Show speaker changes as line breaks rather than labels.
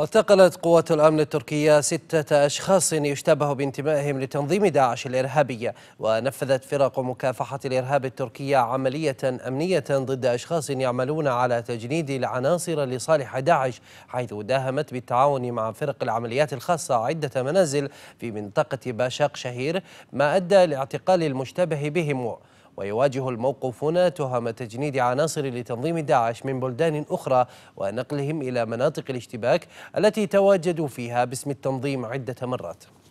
اعتقلت قوات الأمن التركية ستة أشخاص يشتبه بانتمائهم لتنظيم داعش الإرهابية ونفذت فرق مكافحة الإرهاب التركية عملية أمنية ضد أشخاص يعملون على تجنيد العناصر لصالح داعش حيث داهمت بالتعاون مع فرق العمليات الخاصة عدة منازل في منطقة باشاق شهير ما أدى لاعتقال المشتبه بهم ويواجه الموقف هنا تهم تجنيد عناصر لتنظيم داعش من بلدان أخرى ونقلهم إلى مناطق الاشتباك التي تواجدوا فيها باسم التنظيم عدة مرات